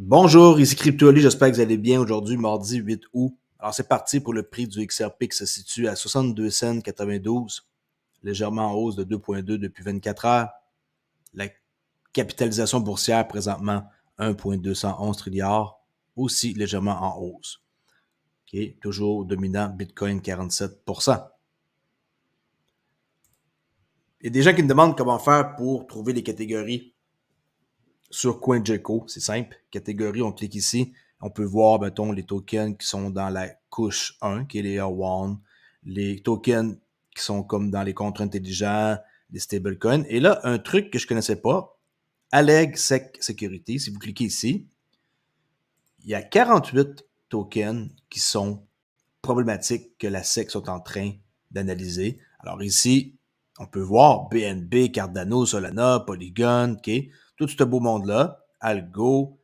Bonjour, ici CryptoLi, j'espère que vous allez bien aujourd'hui, mardi 8 août. Alors c'est parti pour le prix du XRP qui se situe à 62 cents 92, légèrement en hausse de 2.2 depuis 24 heures. La capitalisation boursière présentement 1.211 trilliards, aussi légèrement en hausse. OK, toujours dominant, Bitcoin 47 Il y a des gens qui me demandent comment faire pour trouver les catégories sur CoinGecko. C'est simple. Catégorie, on clique ici. On peut voir, mettons, les tokens qui sont dans la couche 1, qui est les a 1, les tokens qui sont comme dans les contrats intelligents, les stablecoins. Et là, un truc que je ne connaissais pas, Aleg Sec Security, si vous cliquez ici, il y a 48 tokens qui sont problématiques que la SEC sont en train d'analyser. Alors ici, on peut voir BNB, Cardano, Solana, Polygon, OK? tout ce beau monde-là, Algo,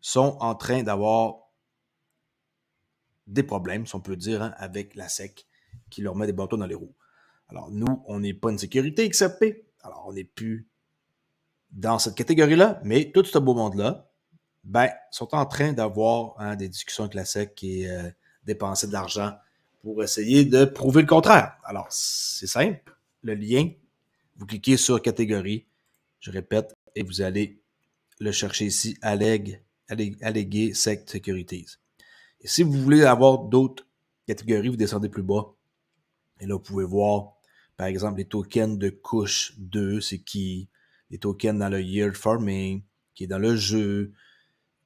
sont en train d'avoir des problèmes, si on peut dire, hein, avec la SEC qui leur met des bâtons dans les roues. Alors, nous, on n'est pas une sécurité XRP. E alors, on n'est plus dans cette catégorie-là, mais tout ce beau monde-là, ben, sont en train d'avoir hein, des discussions avec la SEC et euh, dépenser de l'argent pour essayer de prouver le contraire. Alors, c'est simple. Le lien, vous cliquez sur catégorie. Je répète, et vous allez le chercher ici, Alleg, Sect Securities. Et si vous voulez avoir d'autres catégories, vous descendez plus bas. Et là, vous pouvez voir, par exemple, les tokens de couche 2, c'est qui, les tokens dans le yield farming, qui est dans le jeu.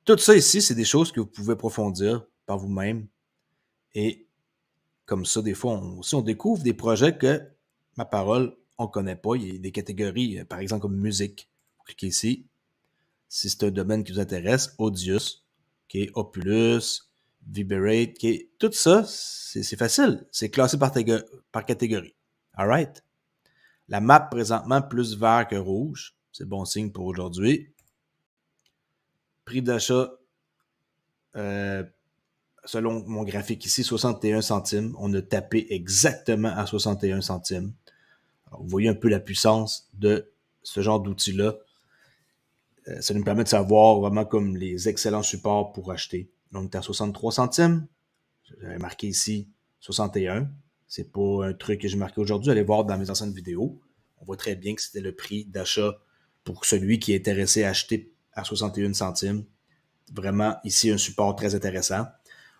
Tout ça ici, c'est des choses que vous pouvez approfondir par vous-même. Et comme ça, des fois, on, on découvre des projets que, ma parole, on connaît pas. Il y a des catégories, euh, par exemple, comme musique cliquez ici. Si c'est un domaine qui vous intéresse, Audius, qui est Opulus, Vibrate, qui tout ça, c'est facile. C'est classé par, catégorie. All La map présentement plus vert que rouge. C'est bon signe pour aujourd'hui. Prix d'achat, euh, selon mon graphique ici, 61 centimes. On a tapé exactement à 61 centimes. vous voyez un peu la puissance de ce genre d'outil-là euh, ça nous permet de savoir vraiment comme les excellents supports pour acheter. Donc, tu à 63 centimes. J'avais marqué ici 61. C'est pas un truc que j'ai marqué aujourd'hui. Allez voir dans mes anciennes vidéos. On voit très bien que c'était le prix d'achat pour celui qui est intéressé à acheter à 61 centimes. Vraiment, ici, un support très intéressant.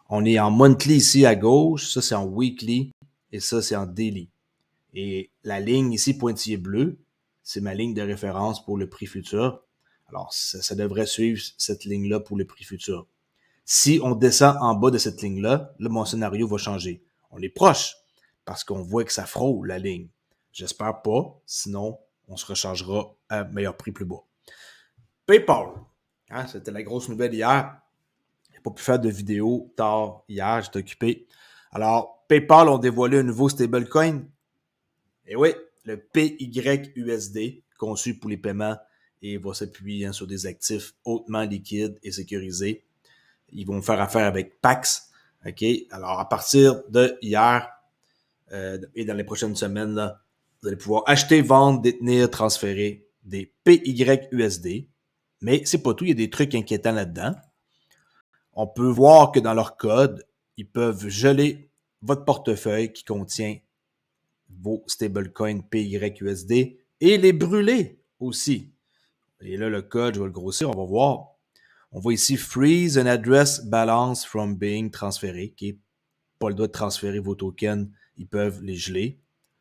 On est en monthly ici à gauche. Ça, c'est en weekly. Et ça, c'est en daily. Et la ligne ici, pointillée bleue, c'est ma ligne de référence pour le prix futur alors, ça, devrait suivre cette ligne-là pour les prix futurs. Si on descend en bas de cette ligne-là, mon scénario va changer. On est proche parce qu'on voit que ça frôle la ligne. J'espère pas, sinon on se rechargera à meilleur prix plus bas. PayPal, hein, c'était la grosse nouvelle hier. J'ai pas pu faire de vidéo tard hier, j'étais occupé. Alors, PayPal ont dévoilé un nouveau stablecoin. Et eh oui, le PYUSD, conçu pour les paiements et va s'appuyer hein, sur des actifs hautement liquides et sécurisés. Ils vont faire affaire avec Pax. OK? Alors, à partir de hier euh, et dans les prochaines semaines, vous allez pouvoir acheter, vendre, détenir, transférer des PYUSD. Mais c'est pas tout, il y a des trucs inquiétants là-dedans. On peut voir que dans leur code, ils peuvent geler votre portefeuille qui contient vos stablecoins PYUSD et les brûler aussi. Et là, le code, je vais le grossir, on va voir. On voit ici Freeze an address balance from being transféré, qui n'est pas le droit de transférer vos tokens, ils peuvent les geler.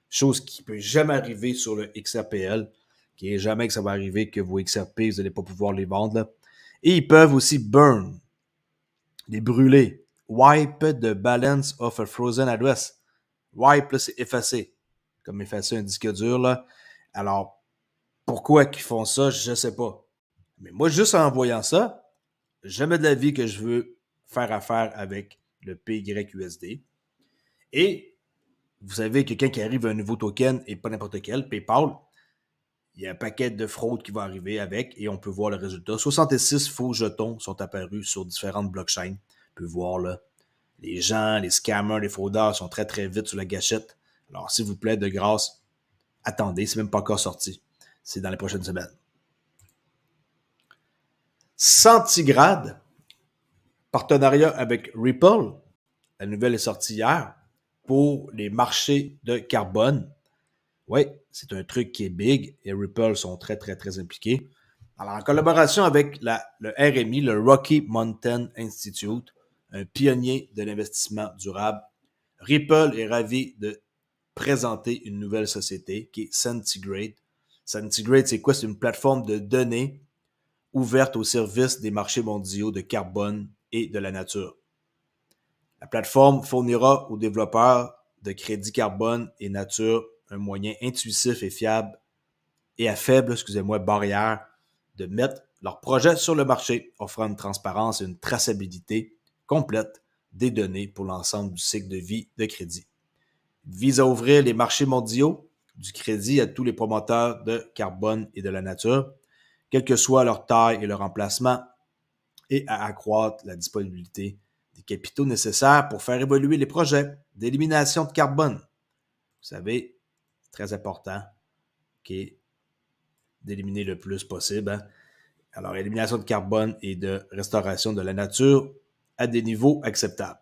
Chose qui ne peut jamais arriver sur le XRPL, qui est jamais que ça va arriver que vos XRP, vous n'allez pas pouvoir les vendre. Et ils peuvent aussi burn, les brûler. Wipe the balance of a frozen address. Wipe, là, c'est effacer, comme effacer un disque dur. Là. Alors, pourquoi qu'ils font ça, je ne sais pas. Mais moi, juste en voyant ça, jamais de l'avis que je veux faire affaire avec le PYUSD. Et vous savez que qui qui arrive un nouveau token, et pas n'importe quel, PayPal, il y a un paquet de fraudes qui va arriver avec et on peut voir le résultat. 66 faux jetons sont apparus sur différentes blockchains. On peut voir là, les gens, les scammers, les fraudeurs sont très très vite sur la gâchette. Alors s'il vous plaît, de grâce, attendez, c'est même pas encore sorti. C'est dans les prochaines semaines. Centigrade, partenariat avec Ripple. La nouvelle est sortie hier pour les marchés de carbone. Oui, c'est un truc qui est big et Ripple sont très, très, très impliqués. Alors, en collaboration avec le RMI, le Rocky Mountain Institute, un pionnier de l'investissement durable, Ripple est ravi de présenter une nouvelle société qui est Centigrade, SantaGrade, c'est quoi? C'est une plateforme de données ouverte au service des marchés mondiaux de carbone et de la nature. La plateforme fournira aux développeurs de crédits carbone et nature un moyen intuitif et fiable et à faible, excusez-moi, barrière de mettre leurs projets sur le marché, offrant une transparence et une traçabilité complète des données pour l'ensemble du cycle de vie de crédit. vise à ouvrir les marchés mondiaux du crédit à tous les promoteurs de carbone et de la nature, quelle que soit leur taille et leur emplacement, et à accroître la disponibilité des capitaux nécessaires pour faire évoluer les projets d'élimination de carbone. Vous savez, très important, qui d'éliminer le plus possible. Hein. Alors, élimination de carbone et de restauration de la nature à des niveaux acceptables.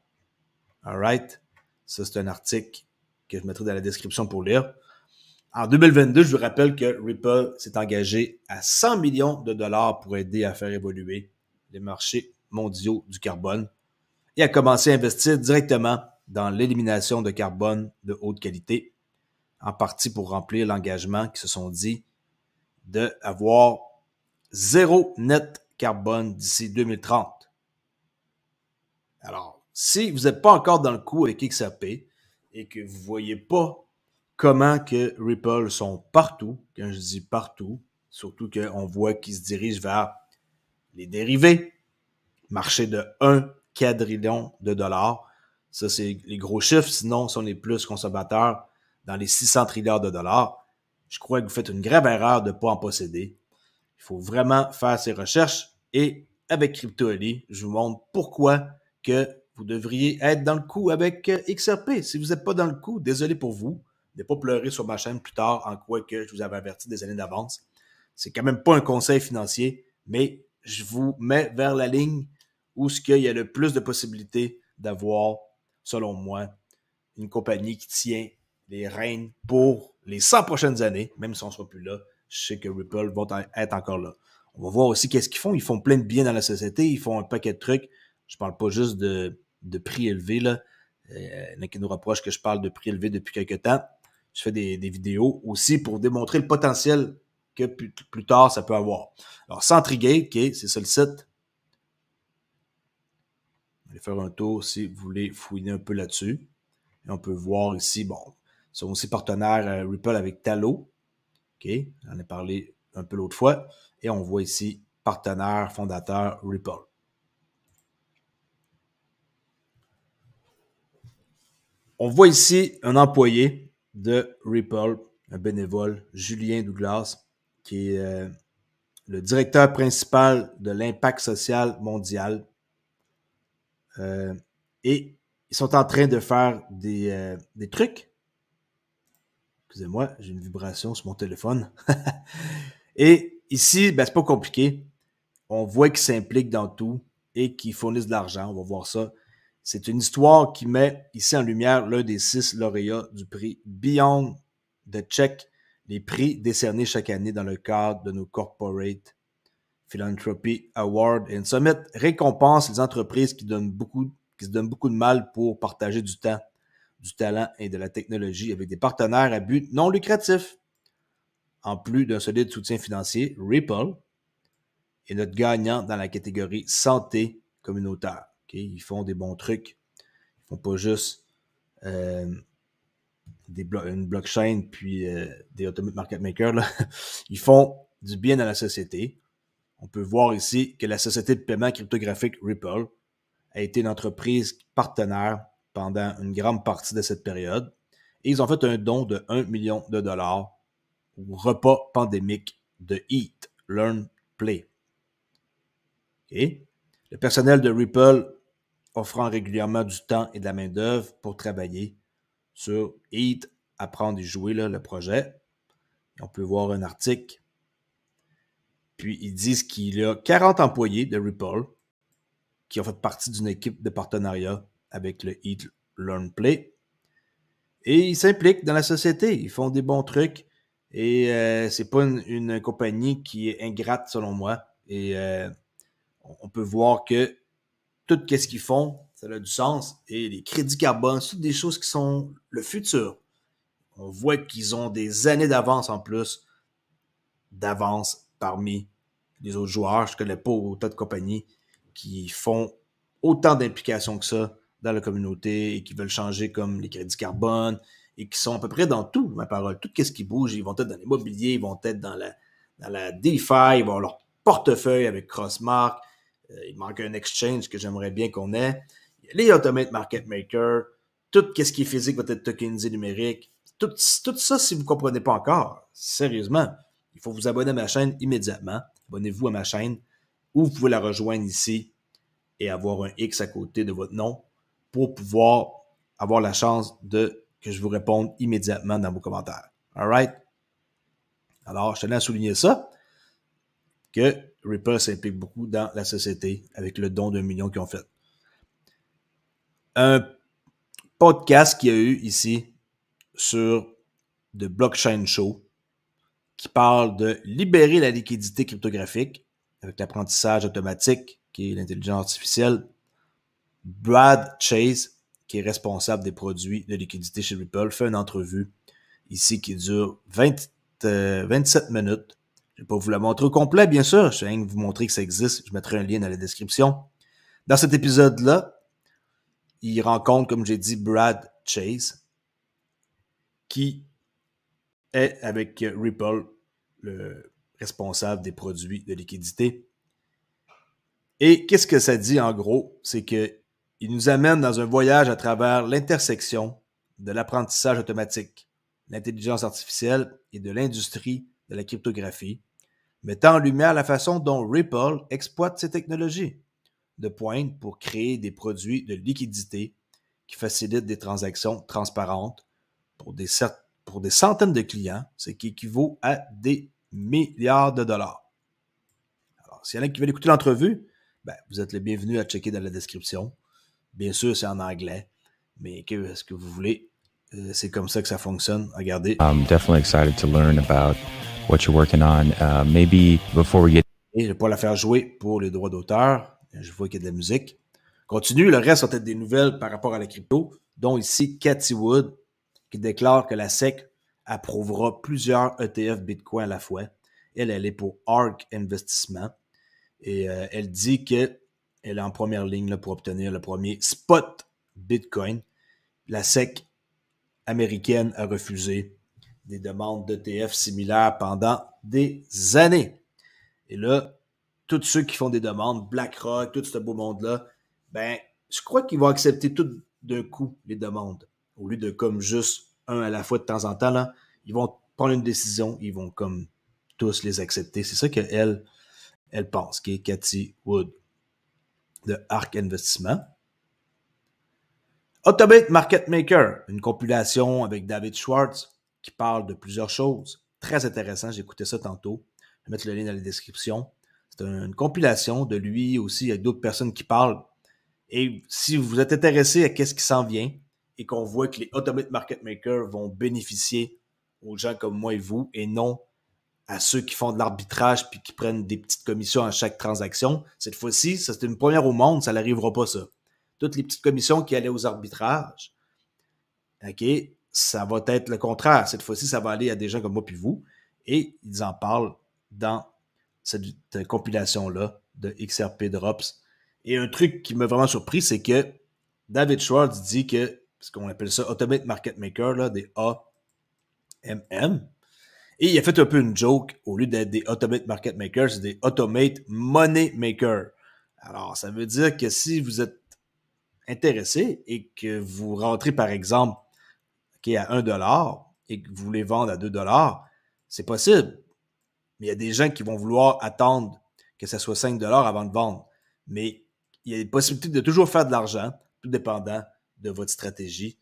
All right? Ça, c'est un article que je mettrai dans la description pour lire. En 2022, je vous rappelle que Ripple s'est engagé à 100 millions de dollars pour aider à faire évoluer les marchés mondiaux du carbone et a commencé à investir directement dans l'élimination de carbone de haute qualité, en partie pour remplir l'engagement qui se sont dit d'avoir zéro net carbone d'ici 2030. Alors, si vous n'êtes pas encore dans le coup avec XAP et que vous ne voyez pas comment que Ripple sont partout, quand je dis partout, surtout qu'on voit qu'ils se dirigent vers les dérivés, marché de 1 quadrillion de dollars. Ça, c'est les gros chiffres. Sinon, si on est plus consommateur dans les 600 trilliards de dollars, je crois que vous faites une grave erreur de ne pas en posséder. Il faut vraiment faire ses recherches et avec Crypto CryptoEli, je vous montre pourquoi que vous devriez être dans le coup avec euh, XRP. Si vous n'êtes pas dans le coup, désolé pour vous, de ne pas pleurer sur ma chaîne plus tard, en quoi que je vous avais averti des années d'avance. C'est quand même pas un conseil financier, mais je vous mets vers la ligne où ce qu'il y a le plus de possibilités d'avoir, selon moi, une compagnie qui tient les rênes pour les 100 prochaines années, même si on ne sera plus là. Je sais que Ripple va être encore là. On va voir aussi qu'est-ce qu'ils font. Ils font plein de biens dans la société, ils font un paquet de trucs. Je ne parle pas juste de, prix élevés. Là. Euh, il y en a qui nous reprochent que je parle de prix élevé depuis quelques temps je fais des, vidéos aussi pour démontrer le potentiel que plus, tard ça peut avoir. Alors, Centrigate, c'est ça le site. aller faire un tour si vous voulez fouiner un peu là-dessus. Et on peut voir ici, bon, ils sont aussi partenaires euh, Ripple avec Talo. OK, en ai parlé un peu l'autre fois. Et on voit ici partenaire fondateur Ripple. On voit ici un employé de Ripple, un bénévole, Julien Douglas, qui est euh, le directeur principal de l'impact social mondial. Euh, et ils sont en train de faire des, euh, des trucs. Excusez-moi, j'ai une vibration sur mon téléphone. et ici, ben, c'est pas compliqué. On voit qu'ils s'impliquent dans tout et qu'ils fournissent de l'argent. On va voir ça c'est une histoire qui met ici en lumière l'un des six lauréats du prix Beyond the Check, les prix décernés chaque année dans le cadre de nos Corporate Philanthropy Award and Summit récompense les entreprises qui, donnent beaucoup, qui se donnent beaucoup de mal pour partager du temps, du talent et de la technologie avec des partenaires à but non lucratif. En plus d'un solide soutien financier, Ripple est notre gagnant dans la catégorie santé communautaire. Ils font des bons trucs. Ils font pas juste euh, des une blockchain puis euh, des Automate market makers. Là. Ils font du bien à la société. On peut voir ici que la société de paiement cryptographique Ripple a été une entreprise partenaire pendant une grande partie de cette période. Et ils ont fait un don de 1 million de dollars au repas pandémique de Eat, Learn, Play. Le personnel de Ripple offrant régulièrement du temps et de la main-d'œuvre pour travailler sur Eat, apprendre et jouer le projet. On peut voir un article. Puis ils disent qu'il a 40 employés de Ripple qui ont fait partie d'une équipe de partenariat avec le Eat Learn Play. Et ils s'impliquent dans la société, ils font des bons trucs et ce euh, c'est pas une, compagnie qui est ingrate selon moi. Et euh, on peut voir que tout ce qu'ils font, ça a du sens. Et les crédits carbone, c'est des choses qui sont le futur. On voit qu'ils ont des années d'avance en plus, d'avance parmi les autres joueurs. Je les connais pas autant de compagnies qui font autant d'implications que ça dans la communauté et qui veulent changer comme les crédits carbone et qui sont à peu près dans tout, ma parole. Tout ce qui bouge, ils vont être dans l'immobilier, ils vont être dans la, dans la DeFi, ils vont avoir leur portefeuille avec Crossmark, euh, il manque un exchange que j'aimerais bien qu'on ait. Les Automate Market Maker, tout ce qui est physique va être tokenisé numérique. Tout, tout ça, si vous ne comprenez pas encore, sérieusement, il faut vous abonner à ma chaîne immédiatement. Abonnez-vous à ma chaîne ou vous pouvez la rejoindre ici et avoir un X à côté de votre nom pour pouvoir avoir la chance de que je vous réponde immédiatement dans vos commentaires. All right? Alors, je tenais à souligner ça, que Ripple s'implique beaucoup dans la société avec le don d'un million qu'ils ont fait. Un podcast qu'il y a eu ici sur The Blockchain Show qui parle de libérer la liquidité cryptographique avec l'apprentissage automatique qui est l'intelligence artificielle. Brad Chase, qui est responsable des produits de liquidité chez Ripple, fait une entrevue ici qui dure 27 euh, minutes je ne vais pas vous la montrer au complet, bien sûr. Je vais vous montrer que ça existe. Je mettrai un lien dans la description. Dans cet épisode-là, il rencontre, comme j'ai dit, Brad Chase, qui est avec Ripple, le responsable des produits de liquidité. Et qu'est-ce que ça dit en gros? C'est qu'il nous amène dans un voyage à travers l'intersection de l'apprentissage automatique, l'intelligence artificielle et de l'industrie de la cryptographie mettant en lumière la façon dont Ripple exploite ces technologies de pointe pour créer des produits de liquidité qui facilitent des transactions transparentes pour des, pour des centaines de clients, ce qui équivaut à des milliards de dollars. Alors, s'il y en a qui veulent écouter l'entrevue, ben, vous êtes les bienvenus à checker dans la description. Bien sûr, c'est en anglais, mais que, ce que vous voulez, euh, c'est comme ça que ça fonctionne. Regardez. I'm definitely excited to learn Uh, Et je vais pas la faire jouer pour les droits d'auteur. Je vois qu'il y a de la musique. Continue. Le reste, ça peut-être des nouvelles par rapport à la crypto, dont ici Cathy Wood, qui déclare que la SEC approuvera plusieurs ETF Bitcoin à la fois. Elle, elle est pour ARC Investissement. Et euh, elle dit qu'elle est en première ligne là, pour obtenir le premier spot Bitcoin. La SEC américaine a refusé des demandes d'ETF similaires pendant des années. Et là, tous ceux qui font des demandes, BlackRock, tout ce beau monde-là, ben, je crois qu'ils vont accepter tout d'un coup les demandes. Au lieu de comme juste un à la fois de temps en temps, là, ils vont prendre une décision, ils vont comme tous les accepter. C'est ça qu'elle, elle pense, qui est Cathy Wood de Arc Investissement. Automate Market Maker, une compilation avec David Schwartz, qui parle de plusieurs choses. Très intéressant, écouté ça tantôt. Je vais mettre le lien dans la description. C'est une compilation de lui aussi avec d'autres personnes qui parlent. Et si vous êtes intéressé à qu'est-ce qui s'en vient et qu'on voit que les Automate Market Makers vont bénéficier aux gens comme moi et vous et non à ceux qui font de l'arbitrage puis qui prennent des petites commissions à chaque transaction. Cette fois-ci, ça, c'est une première au monde, ça n'arrivera pas ça. Toutes les petites commissions qui allaient aux arbitrages, OK, ça va être le contraire. Cette fois-ci, ça va aller à des gens comme moi puis vous. Et ils en parlent dans cette, compilation-là de XRP Drops. Et un truc qui m'a vraiment surpris, c'est que David Schwartz dit que ce qu'on appelle ça Automate Market Maker, là, des AMM, et il a fait un peu une joke, au lieu d'être des Automate Market Makers, c'est des Automate Money Maker ». Alors, ça veut dire que si vous êtes intéressé et que vous rentrez, par exemple, à 1 et que vous voulez vendre à 2 c'est possible. Mais il y a des gens qui vont vouloir attendre que ça soit 5 avant de vendre. Mais il y a des possibilités de toujours faire de l'argent, tout dépendant de votre stratégie.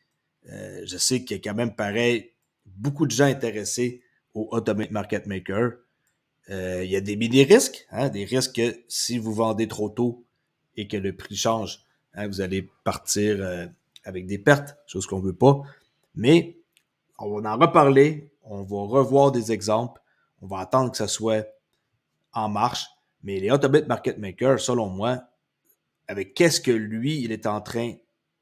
Euh, je sais qu'il y a quand même, pareil, beaucoup de gens intéressés au Automate Market Maker. Euh, il y a des mini-risques, hein, des risques que si vous vendez trop tôt et que le prix change, hein, vous allez partir euh, avec des pertes, chose qu'on ne veut pas. Mais on va en reparler, on va revoir des exemples, on va attendre que ça soit en marche. Mais les Autobit Market Maker, selon moi, avec qu'est-ce que lui, il est en train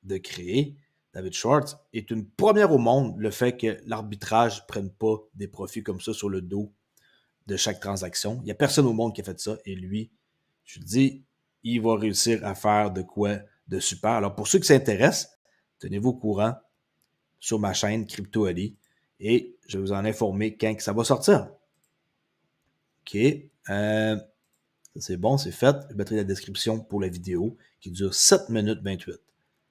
de créer, David Schwartz, est une première au monde le fait que l'arbitrage ne prenne pas des profits comme ça sur le dos de chaque transaction. Il n'y a personne au monde qui a fait ça. Et lui, je te dis, il va réussir à faire de quoi de super. Alors, pour ceux qui s'intéressent, tenez-vous au courant sur ma chaîne Crypto Ali et je vais vous en informer quand que ça va sortir. OK. Euh, c'est bon, c'est fait. Je mettrai la description pour la vidéo qui dure 7 minutes 28.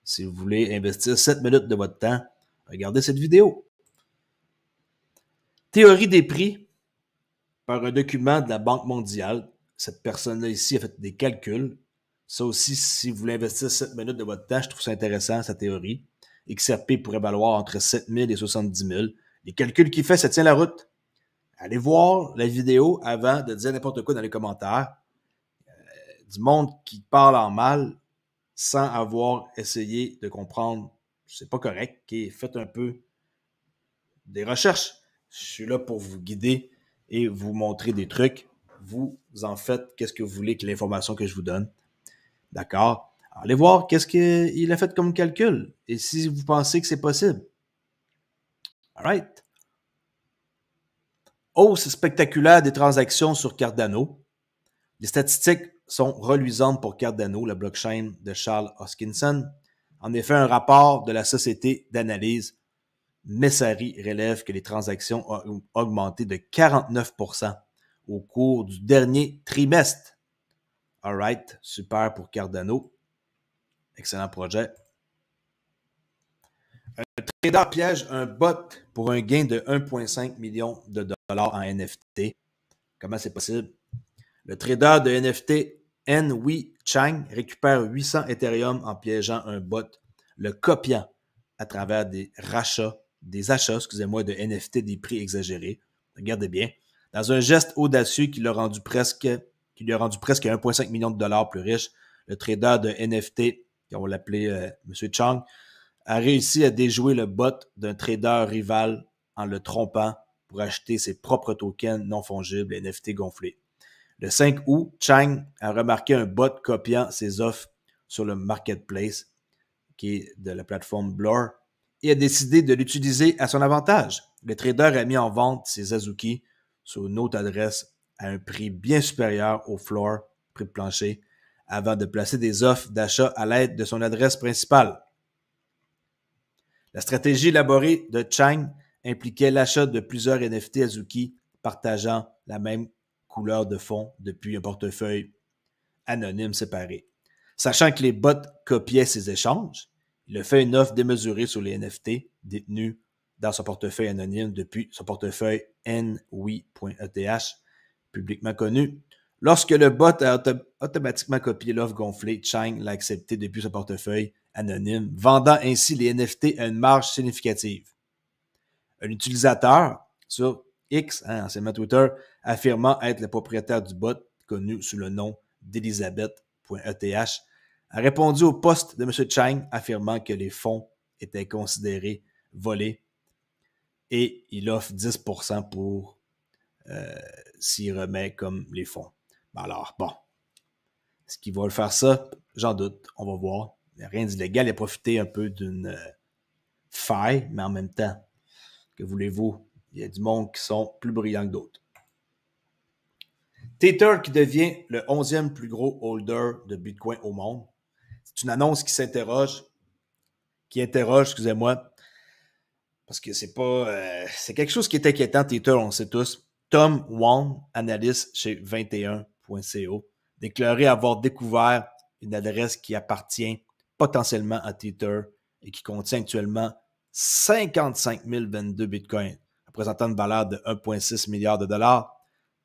Si vous voulez investir 7 minutes de votre temps, regardez cette vidéo. Théorie des prix par un document de la Banque mondiale. Cette personne-là ici a fait des calculs. Ça aussi, si vous voulez investir 7 minutes de votre temps, je trouve ça intéressant, sa théorie. XRP pourrait valoir entre 7 000 et 70 000. Les calculs qu'il fait, ça tient la route. Allez voir la vidéo avant de dire n'importe quoi dans les commentaires. Euh, du monde qui parle en mal sans avoir essayé de comprendre, c'est pas correct, qui faites un peu des recherches. Je suis là pour vous guider et vous montrer des trucs. Vous en faites qu'est-ce que vous voulez que l'information que je vous donne. D'accord? allez voir qu'est-ce qu'il a fait comme calcul et si vous pensez que c'est possible. All right. Hausse spectaculaire des transactions sur Cardano. Les statistiques sont reluisantes pour Cardano, la blockchain de Charles Hoskinson. En effet, un rapport de la société d'analyse Messari relève que les transactions ont augmenté de 49 au cours du dernier trimestre. All right, super pour Cardano. Excellent projet. Un trader piège un bot pour un gain de 1,5 million de dollars en NFT. Comment c'est possible? Le trader de NFT N. Chang récupère 800 Ethereum en piégeant un bot, le copiant à travers des rachats, des achats, excusez-moi, de NFT des prix exagérés. Regardez bien. Dans un geste audacieux qui rendu presque, qui lui a rendu presque 1,5 million de dollars plus riche, le trader de NFT on va l'appeler euh, M. Chang, a réussi à déjouer le bot d'un trader rival en le trompant pour acheter ses propres tokens non fongibles NFT gonflés. Le 5 août, Chang a remarqué un bot copiant ses offres sur le marketplace qui est de la plateforme Blur et a décidé de l'utiliser à son avantage. Le trader a mis en vente ses Azuki sur une autre adresse à un prix bien supérieur au floor, prix de plancher, avant de placer des offres d'achat à l'aide de son adresse principale. La stratégie élaborée de Chang impliquait l'achat de plusieurs NFT Azuki partageant la même couleur de fond depuis un portefeuille anonyme séparé. Sachant que les bots copiaient ces échanges, il a fait une offre démesurée sur les NFT détenus dans son portefeuille anonyme depuis son portefeuille NWI.ETH publiquement connu. Lorsque le bot a automatiquement copié l'offre gonflée, Chang l'a accepté depuis son portefeuille anonyme, vendant ainsi les NFT à une marge significative. Un utilisateur sur X, hein, anciennement Twitter, affirmant être le propriétaire du bot, connu sous le nom d'Elizabeth.eth, a répondu au poste de M. Chang affirmant que les fonds étaient considérés volés et il offre 10 pour euh, s'y remet comme les fonds. Ben alors, bon, est-ce qu'ils vont faire ça? J'en doute, on va voir. Rien d'illégal, il a profité un peu d'une euh, faille, mais en même temps, que voulez-vous? Il y a du monde qui sont plus brillants que d'autres. Tether qui devient le 11e plus gros holder de Bitcoin au monde. C'est une annonce qui s'interroge, qui interroge, excusez-moi, parce que c'est pas, euh, c'est quelque chose qui est inquiétant, Tether, on le sait tous. Tom Wong, analyste chez 21 déclaré avoir découvert une adresse qui appartient potentiellement à Twitter et qui contient actuellement 55 022 bitcoins, représentant une valeur de 1,6 milliard de dollars,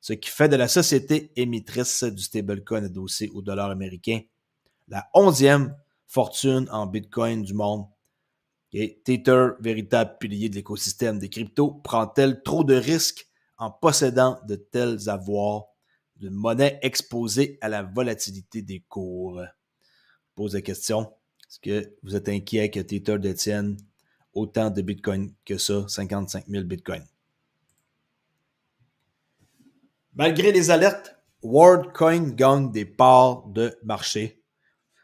ce qui fait de la société émettrice du stablecoin adossé au dollar américain la onzième fortune en bitcoin du monde. Et Tether, véritable pilier de l'écosystème des cryptos, prend-elle trop de risques en possédant de tels avoirs d'une monnaie exposée à la volatilité des cours. Je pose la question. Est-ce que vous êtes inquiet que Tether détienne autant de Bitcoin que ça, 55 000 Bitcoin? Malgré les alertes, WorldCoin gagne des parts de marché.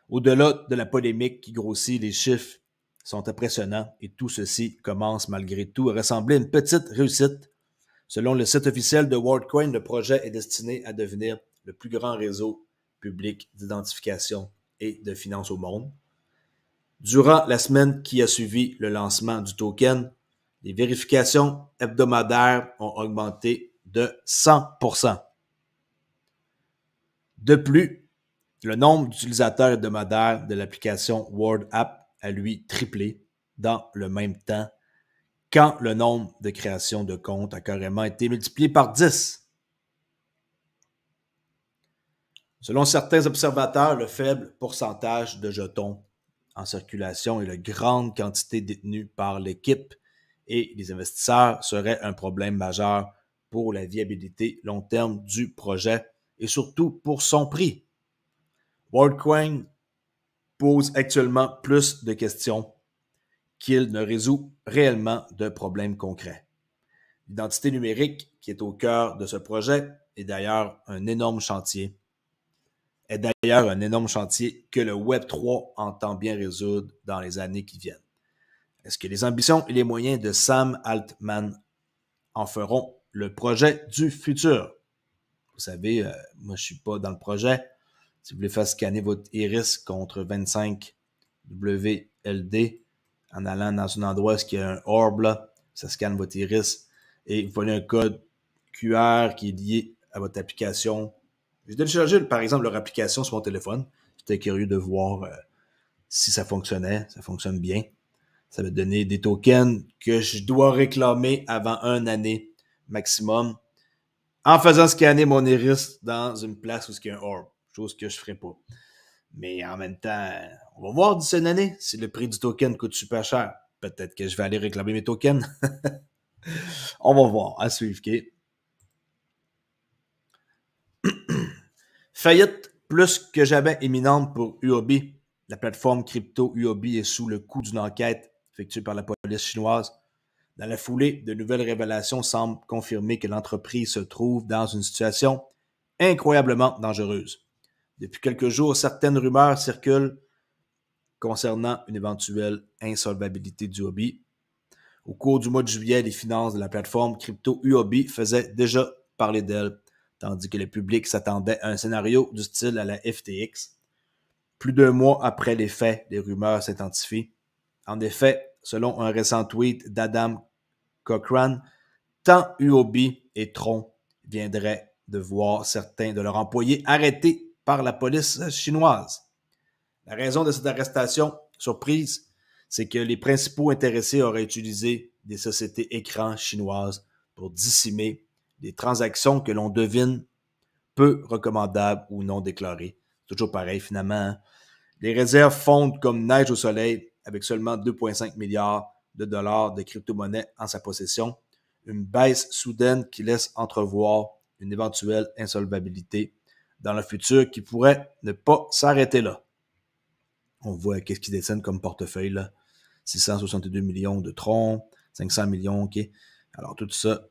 Au-delà de la polémique qui grossit, les chiffres sont impressionnants et tout ceci commence malgré tout à ressembler à une petite réussite Selon le site officiel de WorldCoin, le projet est destiné à devenir le plus grand réseau public d'identification et de finances au monde. Durant la semaine qui a suivi le lancement du token, les vérifications hebdomadaires ont augmenté de 100 De plus, le nombre d'utilisateurs hebdomadaires de l'application World App a lui triplé dans le même temps quand le nombre de créations de comptes a carrément été multiplié par 10. Selon certains observateurs, le faible pourcentage de jetons en circulation et la grande quantité détenue par l'équipe et les investisseurs seraient un problème majeur pour la viabilité long terme du projet et surtout pour son prix. WorldCoin pose actuellement plus de questions qu'il ne résout réellement de problèmes concrets. L'identité numérique, qui est au cœur de ce projet, est d'ailleurs un énorme chantier. Est d'ailleurs un énorme chantier que le Web 3 entend bien résoudre dans les années qui viennent. Est-ce que les ambitions et les moyens de Sam Altman en feront le projet du futur? Vous savez, euh, moi, je ne suis pas dans le projet. Si vous voulez faire scanner votre iris contre 25 WLD, en allant dans un endroit où il y a un orb ça scanne votre iris et vous voyez un code QR qui est lié à votre application. J'ai téléchargé, par exemple, leur application sur mon téléphone. J'étais curieux de voir euh, si ça fonctionnait. Ça fonctionne bien. Ça va donner des tokens que je dois réclamer avant un année maximum en faisant scanner mon iris dans une place où il y a un orb. Chose que je ne ferai pas. Mais en même temps, on va voir d'ici une année si le prix du token coûte super cher. Peut-être que je vais aller réclamer mes tokens. on va voir. À suivre, qui Faillite plus que jamais éminente pour UOB. La plateforme crypto UOB est sous le coup d'une enquête effectuée par la police chinoise. Dans la foulée, de nouvelles révélations semblent confirmer que l'entreprise se trouve dans une situation incroyablement dangereuse. Depuis quelques jours, certaines rumeurs circulent concernant une éventuelle insolvabilité du hobby. Au cours du mois de juillet, les finances de la plateforme crypto UOB faisaient déjà parler d'elle, tandis que le public s'attendait à un scénario du style à la FTX. Plus d'un mois après les faits, les rumeurs s'intensifient. En effet, selon un récent tweet d'Adam Cochrane, tant UOB et Tron viendraient de voir certains de leurs employés arrêtés par la police chinoise. La raison de cette arrestation surprise, c'est que les principaux intéressés auraient utilisé des sociétés écrans chinoises pour dissimer des transactions que l'on devine peu recommandables ou non déclarées. Toujours pareil finalement. Hein. Les réserves fondent comme neige au soleil avec seulement 2,5 milliards de dollars de crypto-monnaies en sa possession, une baisse soudaine qui laisse entrevoir une éventuelle insolvabilité dans le futur qui pourrait ne pas s'arrêter là. On voit qu'est-ce qu'ils dessinent comme portefeuille, là. 662 millions de troncs, 500 millions, OK. Alors, tout ça,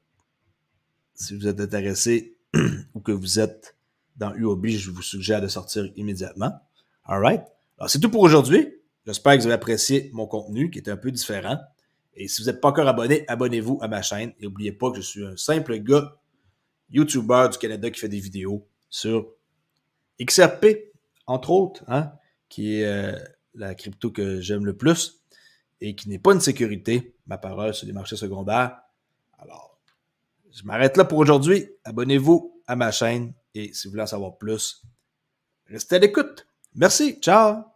si vous êtes intéressé ou que vous êtes dans UOB, je vous suggère de sortir immédiatement. All right? Alors, c'est tout pour aujourd'hui. J'espère que vous avez apprécié mon contenu qui est un peu différent. Et si vous n'êtes pas encore abonné, abonnez-vous à ma chaîne. Et n'oubliez pas que je suis un simple gars, YouTuber du Canada qui fait des vidéos sur XRP, entre autres, hein, qui est euh, la crypto que j'aime le plus et qui n'est pas une sécurité, ma parole, sur les marchés secondaires. Alors, je m'arrête là pour aujourd'hui. Abonnez-vous à ma chaîne et si vous voulez en savoir plus, restez à l'écoute. Merci, ciao!